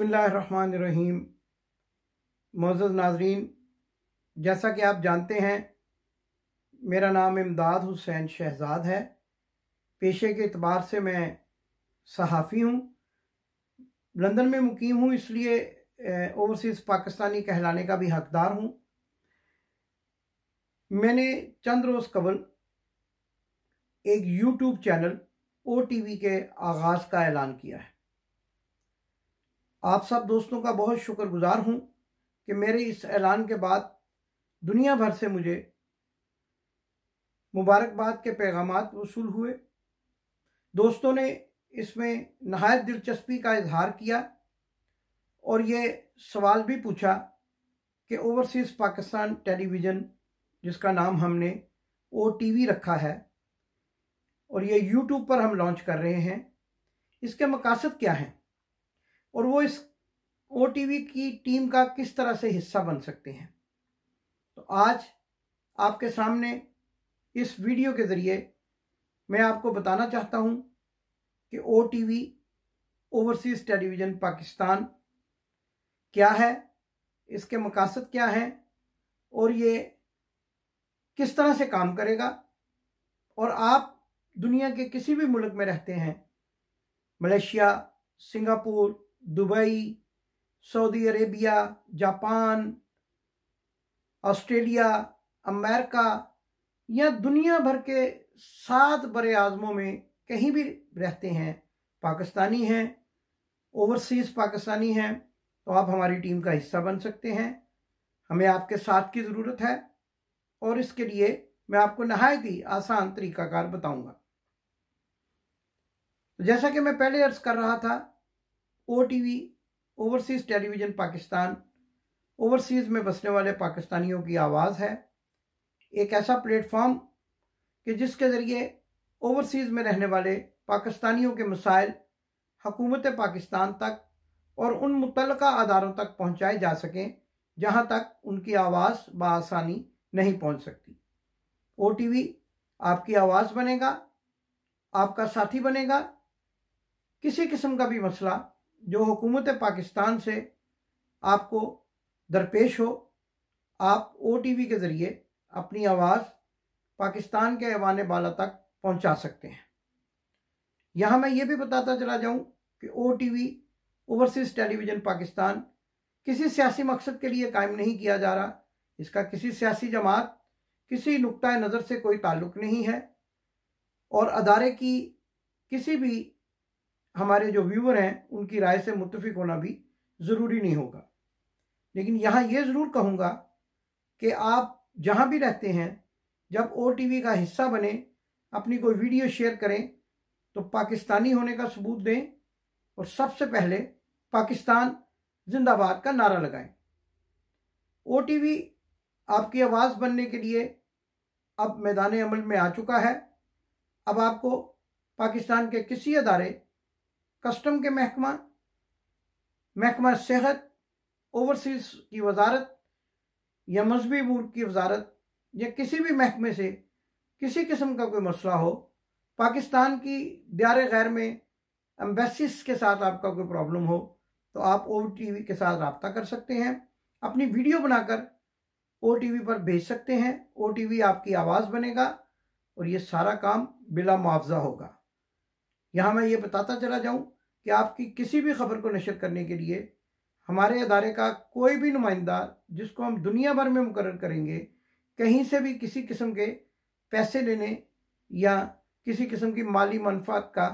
बसमीम मोज़ नाजरीन जैसा कि आप जानते हैं मेरा नाम इमदाद हुसैन शहजाद है पेशे के अतबार से मैं सहाफ़ी हूँ लंदन में मुकीम हूँ इसलिए ओवरसीज़ पाकिस्तानी कहलाने का भी हकदार हूँ मैंने चंद रोज़ कबल एक YouTube channel O T V के आगाज़ का ऐलान किया है आप सब दोस्तों का बहुत शुक्रगुजार हूँ कि मेरे इस ऐलान के बाद दुनिया भर से मुझे मुबारकबाद के पैगाम वसूल हुए दोस्तों ने इसमें नहायत दिलचस्पी का इजहार किया और ये सवाल भी पूछा कि ओवरसीज़ पाकिस्तान टेलीविज़न जिसका नाम हमने ओ टी रखा है और ये यूट्यूब पर हम लॉन्च कर रहे हैं इसके मकासद क्या हैं और वो इस ओ की टीम का किस तरह से हिस्सा बन सकते हैं तो आज आपके सामने इस वीडियो के ज़रिए मैं आपको बताना चाहता हूं कि ओ ओवरसीज़ टेलीविज़न पाकिस्तान क्या है इसके मकासद क्या हैं और ये किस तरह से काम करेगा और आप दुनिया के किसी भी मुल्क में रहते हैं Malaysia Singapore Dubai Saudi Arabia Japan Australia America या दुनिया भर के सात बड़े आज़मों में कहीं भी रहते हैं पाकिस्तानी हैं ओवरसीज़ पाकिस्तानी हैं तो आप हमारी टीम का हिस्सा बन सकते हैं हमें आपके साथ की ज़रूरत है और इसके लिए मैं आपको नहायत ही आसान तरीकाकार बताऊंगा तो जैसा कि मैं पहले अर्ज कर रहा था O T overseas television Pakistan overseas में बसने वाले पाकिस्तानियों की आवाज़ है एक ऐसा प्लेटफॉर्म कि जिसके ज़रिए ओवरसीज़ में रहने वाले पाकिस्तानियों के मसाइल हकूमत पाकिस्तान तक और उन मुतल अदारों तक पहुँचाए जा सकें जहाँ तक उनकी आवाज़ बसानी नहीं पहुँच सकती ओ आपकी आवाज़ बनेगा आपका साथी बनेगा किसी किस्म का भी मसला जो हुकूमत पाकिस्तान से आपको दरपेश हो आप ओ टी वी के ज़रिए अपनी आवाज़ पाकिस्तान के ऐवान बाला तक पहुँचा सकते हैं यहाँ मैं ये भी बताता चला जाऊँ कि O T V overseas television Pakistan किसी सियासी मकसद के लिए कायम नहीं किया जा रहा इसका किसी सियासी जमात किसी नुक़ नज़र से कोई ताल्लुक़ नहीं है और अदारे की किसी भी हमारे जो व्यूवर हैं उनकी राय से मुतफिक होना भी ज़रूरी नहीं होगा लेकिन यहाँ ये ज़रूर कहूँगा कि आप जहाँ भी रहते हैं जब ओ का हिस्सा बने अपनी कोई वीडियो शेयर करें तो पाकिस्तानी होने का सबूत दें और सबसे पहले पाकिस्तान जिंदाबाद का नारा लगाएं ओ आपकी आवाज़ बनने के लिए अब मैदान अमल में आ चुका है अब आपको पाकिस्तान के किसी अदारे कस्टम के महकमा महकमा सेहत ओवरसीज की वजारत या मजहबी मूर्ख की वजारत या किसी भी महकमे से किसी किस्म का कोई मसला हो पाकिस्तान की दार गैर में एम्बेसिस के साथ आपका कोई प्रॉब्लम हो तो आप ओ टी के साथ रबता कर सकते हैं अपनी वीडियो बनाकर ओ टी पर भेज सकते हैं ओ टी आपकी आवाज़ बनेगा और ये सारा काम बिला मुआवजा होगा यहाँ मैं ये बताता चला जाऊँ कि आपकी किसी भी खबर को नशर करने के लिए हमारे अदारे का कोई भी नुमाइंदा जिसको हम दुनिया भर में मुकर करेंगे कहीं से भी किसी किस्म के पैसे लेने या किसी किस्म की माली मनफात का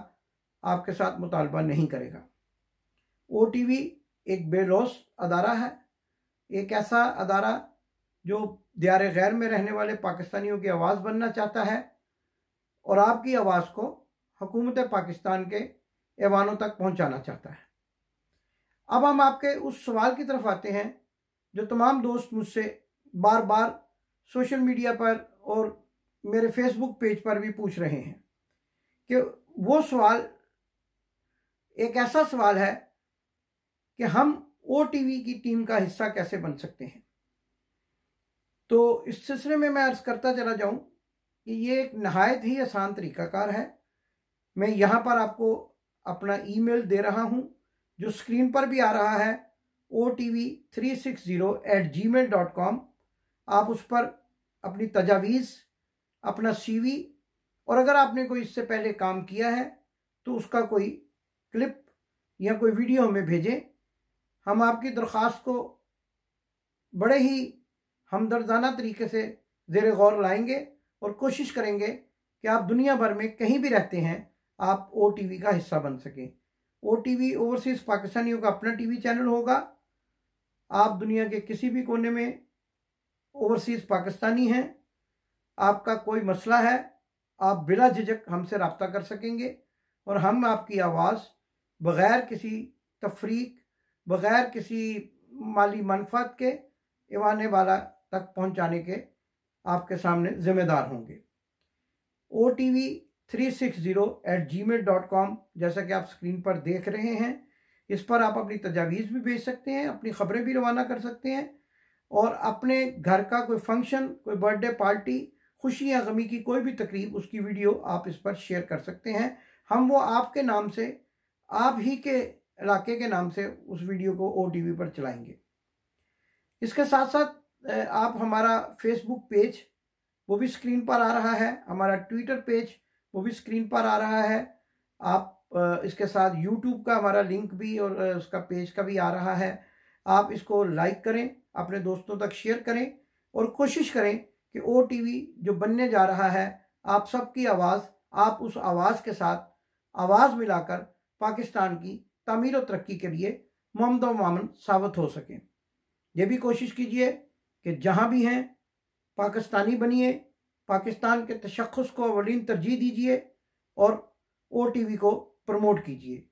आपके साथ मुतालबा नहीं करेगा ओ टी वी एक बेलौस अदारा है एक ऐसा अदारा जो दियार गैर में रहने वाले पाकिस्तानियों की आवाज़ बनना चाहता है और आपकी आवाज़ को हुकूमत पाकिस्तान के ऐवानों तक पहुंचाना चाहता है अब हम आपके उस सवाल की तरफ आते हैं जो तमाम दोस्त मुझसे बार बार सोशल मीडिया पर और मेरे फेसबुक पेज पर भी पूछ रहे हैं कि वो सवाल एक ऐसा सवाल है कि हम ओ की टीम का हिस्सा कैसे बन सकते हैं तो इस सिलसिले में मैं अर्ज करता चला जाऊं कि ये एक नहायत ही आसान तरीकाकार है मैं यहाँ पर आपको अपना ईमेल दे रहा हूं जो स्क्रीन पर भी आ रहा है O T V three six zero eight G mail dot com आप उस पर अपनी तजावीज़ अपना सीवी और अगर आपने कोई इससे पहले काम किया है तो उसका कोई क्लिप या कोई वीडियो हमें भेजें हम आपकी दरख्वास्त को बड़े ही हमदर्दाना तरीके से ज़ेर गौर लाएंगे और कोशिश करेंगे कि आप दुनिया भर में कहीं भी रहते हैं आप ओ का हिस्सा बन सकें ओ टी ओवरसीज पाकिस्तानियों का अपना टीवी चैनल होगा आप दुनिया के किसी भी कोने में ओवरसीज पाकिस्तानी हैं आपका कोई मसला है आप बिला झिझक हमसे रबता कर सकेंगे और हम आपकी आवाज़ बग़ैर किसी तफरीक बग़ैर किसी माली मनफात के इवाने वाला तक पहुंचाने के आपके सामने ज़िम्मेदार होंगे O T V three six zero eight G mail dot com जैसा कि आप स्क्रीन पर देख रहे हैं इस पर आप अपनी तजावीज़ भी भेज सकते हैं अपनी ख़बरें भी रवाना कर सकते हैं और अपने घर का कोई फंक्शन कोई बर्थडे पार्टी खुशी या गमी की कोई भी तकरीब उसकी वीडियो आप इस पर शेयर कर सकते हैं हम वो आपके नाम से आप ही के इलाके के नाम से उस वीडियो को ओ टी वी पर चलाएंगे इसके साथ साथ आप हमारा फेसबुक पेज वो भी स्क्रीन पर आ रहा है हमारा ट्विटर पेज वो भी स्क्रीन पर आ रहा है आप इसके साथ यूट्यूब का हमारा लिंक भी और उसका पेज का भी आ रहा है आप इसको लाइक करें अपने दोस्तों तक शेयर करें और कोशिश करें कि ओ टी जो बनने जा रहा है आप सबकी आवाज़ आप उस आवाज़ के साथ आवाज़ मिलाकर पाकिस्तान की तमीर और तरक्की के लिए ममद मामन साबित हो सकें यह भी कोशिश कीजिए कि जहाँ भी हैं पाकिस्तानी बनिए पाकिस्तान के तशखस को अवलिन तरजीह दीजिए और ओ टी वी को प्रमोट कीजिए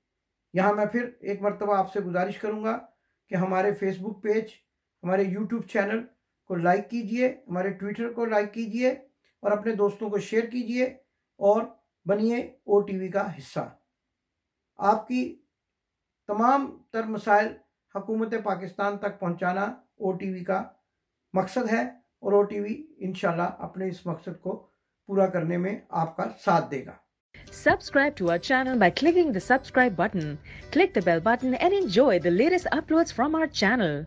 यहाँ मैं फिर एक मरतबा आपसे गुजारिश करूँगा कि हमारे फेसबुक पेज हमारे यूट्यूब चैनल को लाइक कीजिए हमारे ट्विटर को लाइक कीजिए और अपने दोस्तों को शेयर कीजिए और बनिए ओ टी वी का हिस्सा आपकी तमाम तर मसाइल हकूमत पाकिस्तान तक पहुँचाना ओ टी वी का मकसद है और ओ टी वी अपने इस मकसद को पूरा करने में आपका साथ देगा subscribe to our channel by clicking the subscribe button click the bell button and enjoy the latest upload from our channel